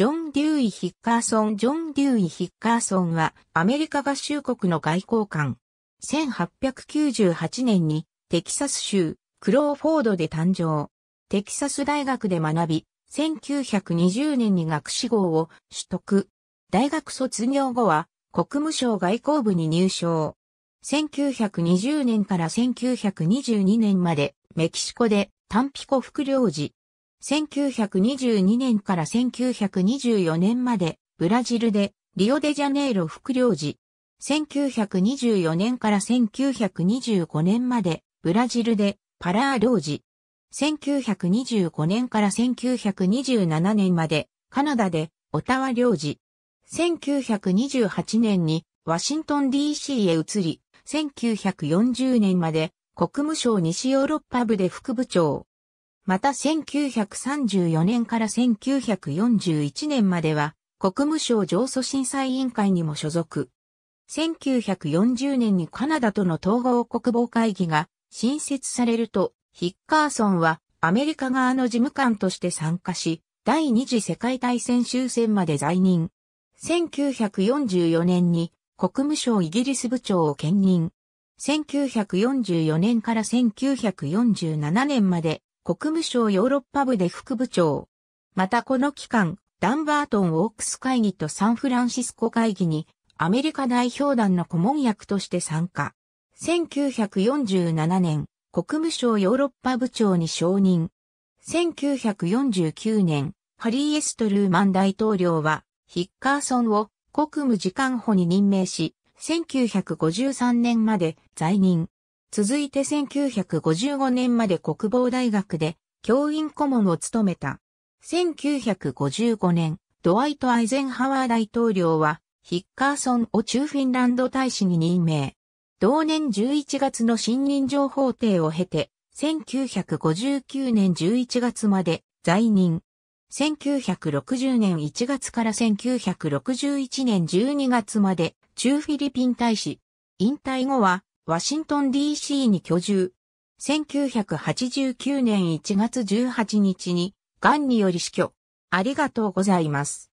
ジョン・デューイ・ヒッカーソン・ジョン・デューイ・ヒッカーソンは、アメリカ合衆国の外交官。1898年に、テキサス州、クローフォードで誕生。テキサス大学で学び、1920年に学士号を取得。大学卒業後は、国務省外交部に入省。1920年から1922年まで、メキシコで、タンピコ副領事、1922年から1924年まで、ブラジルで、リオデジャネイロ副領事。1924年から1925年まで、ブラジルで、パラー領事。1925年から1927年まで、カナダで、オタワ領事。1928年に、ワシントン DC へ移り、1940年まで、国務省西ヨーロッパ部で副部長。また1934年から1941年までは国務省上訴審査委員会にも所属。1940年にカナダとの統合国防会議が新設されると、ヒッカーソンはアメリカ側の事務官として参加し、第二次世界大戦終戦まで在任。1944年に国務省イギリス部長を兼任。1944年から1947年まで国務省ヨーロッパ部で副部長。またこの期間、ダンバートン・オークス会議とサンフランシスコ会議にアメリカ代表団の顧問役として参加。1947年、国務省ヨーロッパ部長に承認。1949年、ハリー・エストルーマン大統領は、ヒッカーソンを国務次官補に任命し、1953年まで在任。続いて1955年まで国防大学で教員顧問を務めた。1955年、ドワイト・アイゼンハワー大統領は、ヒッカーソンを中フィンランド大使に任命。同年11月の新任情報廷を経て、1959年11月まで在任。1960年1月から1961年12月まで中フィリピン大使。引退後はワシントン DC に居住。1989年1月18日に、癌により死去。ありがとうございます。